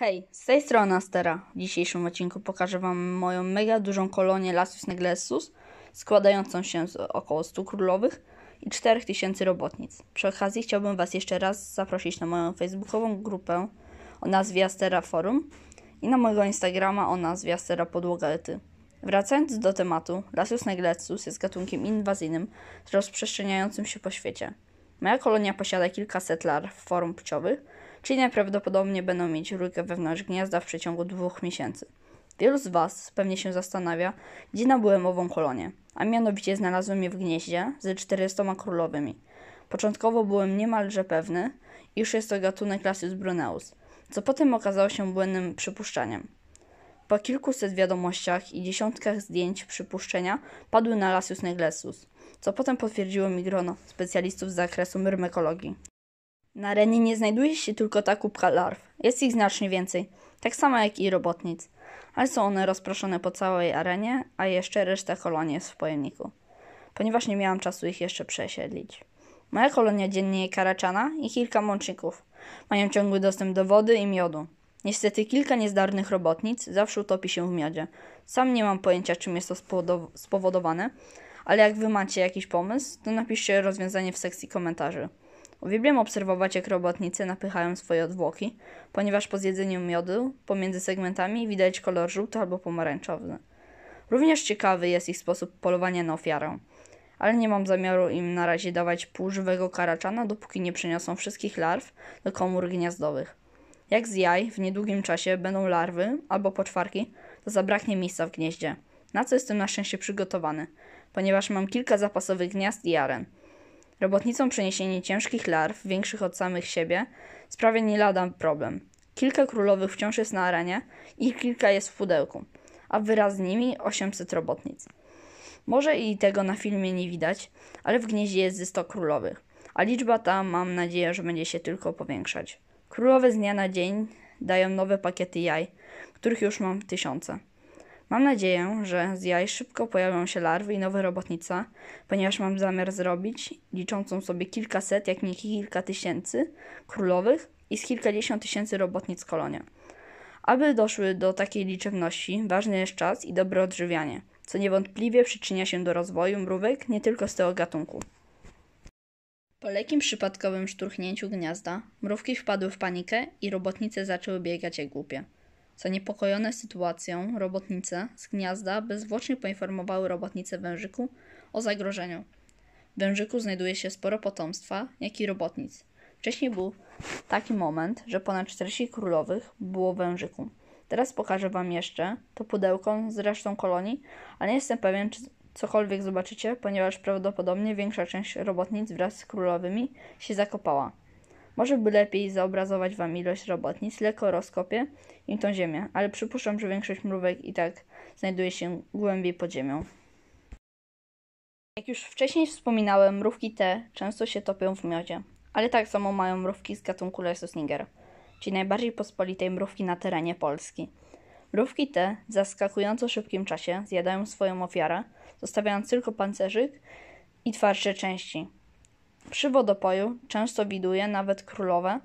Hej, z tej strony Astera. W dzisiejszym odcinku pokażę Wam moją mega dużą kolonię Lasus Neglesus, składającą się z około 100 królowych i 4000 robotnic. Przy okazji chciałbym Was jeszcze raz zaprosić na moją facebookową grupę o nazwie Astera Forum i na mojego Instagrama o nazwie Astera Ety. Wracając do tematu, Lasus Neglesus jest gatunkiem inwazyjnym rozprzestrzeniającym się po świecie. Moja kolonia posiada kilkaset larw form płciowych, czyli najprawdopodobniej będą mieć rójkę wewnątrz gniazda w przeciągu dwóch miesięcy. Wielu z Was pewnie się zastanawia, gdzie nabyłem ową kolonię, a mianowicie znalazłem je w gnieździe ze 400 królowymi. Początkowo byłem niemalże pewny, iż jest to gatunek Lasius bruneus, co potem okazało się błędnym przypuszczeniem. Po kilkuset wiadomościach i dziesiątkach zdjęć przypuszczenia padły na Lasius neglesus, co potem potwierdziło mi grono specjalistów z zakresu myrmekologii. Na arenie nie znajduje się tylko ta kupka larw. Jest ich znacznie więcej, tak samo jak i robotnic. Ale są one rozproszone po całej arenie, a jeszcze reszta kolonii jest w pojemniku. Ponieważ nie miałam czasu ich jeszcze przesiedlić. Moja kolonia dziennie karaczana i kilka mączników. Mają ciągły dostęp do wody i miodu. Niestety kilka niezdarnych robotnic zawsze utopi się w miodzie. Sam nie mam pojęcia, czym jest to spowodowane, ale jak wy macie jakiś pomysł, to napiszcie rozwiązanie w sekcji komentarzy. Uwielbiam obserwować, jak robotnicy napychają swoje odwłoki, ponieważ po zjedzeniu miodu pomiędzy segmentami widać kolor żółty albo pomarańczowy. Również ciekawy jest ich sposób polowania na ofiarę, ale nie mam zamiaru im na razie dawać pół żywego karaczana, dopóki nie przeniosą wszystkich larw do komór gniazdowych. Jak z jaj w niedługim czasie będą larwy albo poczwarki, to zabraknie miejsca w gnieździe. Na co jestem na szczęście przygotowany, ponieważ mam kilka zapasowych gniazd i aren. Robotnicom przeniesienie ciężkich larw, większych od samych siebie, sprawia nie lada problem. Kilka królowych wciąż jest na arenie i kilka jest w pudełku, a wyraz z nimi 800 robotnic. Może i tego na filmie nie widać, ale w gnieździe jest ze 100 królowych, a liczba ta mam nadzieję, że będzie się tylko powiększać. Królowe z dnia na dzień dają nowe pakiety jaj, których już mam tysiące. Mam nadzieję, że z jaj szybko pojawią się larwy i nowe robotnice, ponieważ mam zamiar zrobić, liczącą sobie kilkaset, jak nie kilka tysięcy królowych i z kilkadziesiąt tysięcy robotnic kolonia. Aby doszły do takiej liczebności, ważny jest czas i dobre odżywianie, co niewątpliwie przyczynia się do rozwoju mrówek nie tylko z tego gatunku. Po lekkim przypadkowym szturchnięciu gniazda, mrówki wpadły w panikę i robotnice zaczęły biegać jak głupie. Zaniepokojone sytuacją robotnice z gniazda bezwłocznie poinformowały robotnicę wężyku o zagrożeniu. W wężyku znajduje się sporo potomstwa, jak i robotnic. Wcześniej był taki moment, że ponad 40 królowych było w wężyku. Teraz pokażę Wam jeszcze to pudełko z resztą kolonii, ale nie jestem pewien, czy cokolwiek zobaczycie, ponieważ prawdopodobnie większa część robotnic wraz z królowymi się zakopała. Może by lepiej zaobrazować wam ilość robotnic, lekko rozkopię im tą ziemię, ale przypuszczam, że większość mrówek i tak znajduje się głębiej pod ziemią. Jak już wcześniej wspominałem, mrówki te często się topią w miodzie, ale tak samo mają mrówki z gatunku Lysos niger, czyli najbardziej pospolitej mrówki na terenie Polski. Mrówki te w zaskakująco szybkim czasie zjadają swoją ofiarę, zostawiając tylko pancerzyk i twardsze części, przy wodopoju często widuję nawet królowe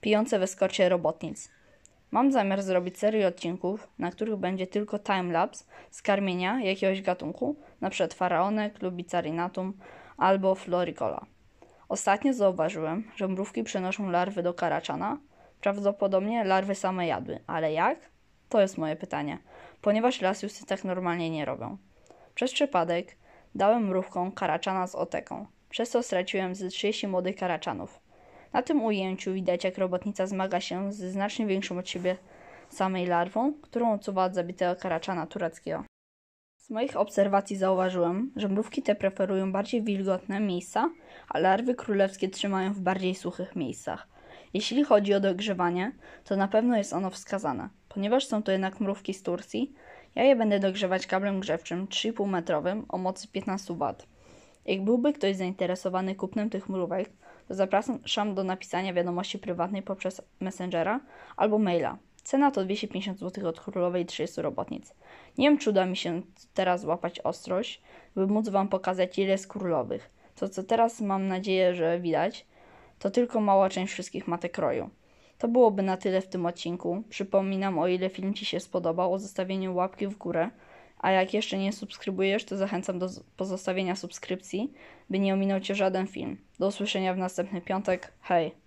pijące w eskorcie robotnic. Mam zamiar zrobić serię odcinków, na których będzie tylko timelapse z karmienia jakiegoś gatunku, np. faraonek, lub bicarinatum albo floricola. Ostatnio zauważyłem, że mrówki przenoszą larwy do karaczana. Prawdopodobnie larwy same jadły, ale jak? To jest moje pytanie, ponieważ lasiusy tak normalnie nie robią. Przez przypadek dałem mrówką karaczana z oteką przez co straciłem ze 30 młodych karaczanów. Na tym ujęciu widać, jak robotnica zmaga się ze znacznie większą od siebie samej larwą, którą odsuwa od zabitego karaczana tureckiego. Z moich obserwacji zauważyłem, że mrówki te preferują bardziej wilgotne miejsca, a larwy królewskie trzymają w bardziej suchych miejscach. Jeśli chodzi o dogrzewanie, to na pewno jest ono wskazane. Ponieważ są to jednak mrówki z Turcji, ja je będę dogrzewać kablem grzewczym 3,5 metrowym o mocy 15 W. Jak byłby ktoś zainteresowany kupnem tych mrówek, to zapraszam do napisania wiadomości prywatnej poprzez Messengera albo maila. Cena to 250 zł od królowej 30 robotnic. Nie wiem, czy uda mi się teraz złapać ostrość, by móc Wam pokazać, ile jest królowych. To, co teraz mam nadzieję, że widać, to tylko mała część wszystkich matek kroju. To byłoby na tyle w tym odcinku. Przypominam, o ile film Ci się spodobał, o zostawieniu łapki w górę a jak jeszcze nie subskrybujesz, to zachęcam do pozostawienia subskrypcji, by nie ominął Cię żaden film. Do usłyszenia w następny piątek. Hej!